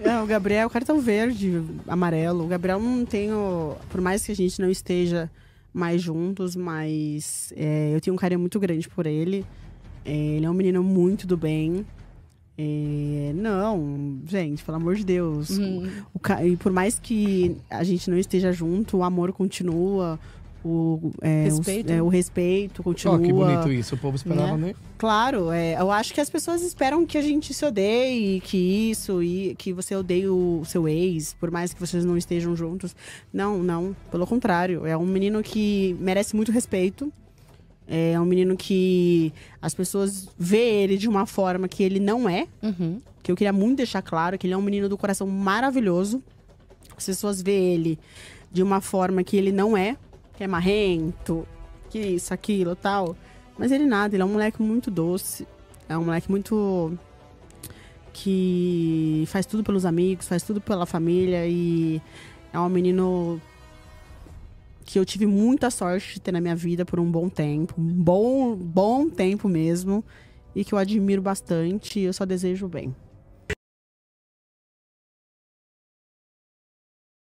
É, o Gabriel, o cartão tá verde, amarelo. O Gabriel não tem. O... Por mais que a gente não esteja mais juntos, mas é, eu tenho um carinho muito grande por ele. É, ele é um menino muito do bem. É, não, gente, pelo amor de Deus. Uhum. O, o, e por mais que a gente não esteja junto, o amor continua, o, é, respeito. O, é, o, respeito continua. Oh, que bonito isso, o povo esperava, né? né? Claro, é, eu acho que as pessoas esperam que a gente se odeie, que isso, e que você odeie o seu ex, por mais que vocês não estejam juntos. Não, não, pelo contrário. É um menino que merece muito respeito. É um menino que as pessoas vê ele de uma forma que ele não é. Uhum. Que eu queria muito deixar claro que ele é um menino do coração maravilhoso. As pessoas vê ele de uma forma que ele não é que é marrento, que isso, aquilo, tal. Mas ele nada, ele é um moleque muito doce. É um moleque muito. que faz tudo pelos amigos, faz tudo pela família e é um menino que eu tive muita sorte de ter na minha vida por um bom tempo, um bom, bom tempo mesmo, e que eu admiro bastante e eu só desejo bem.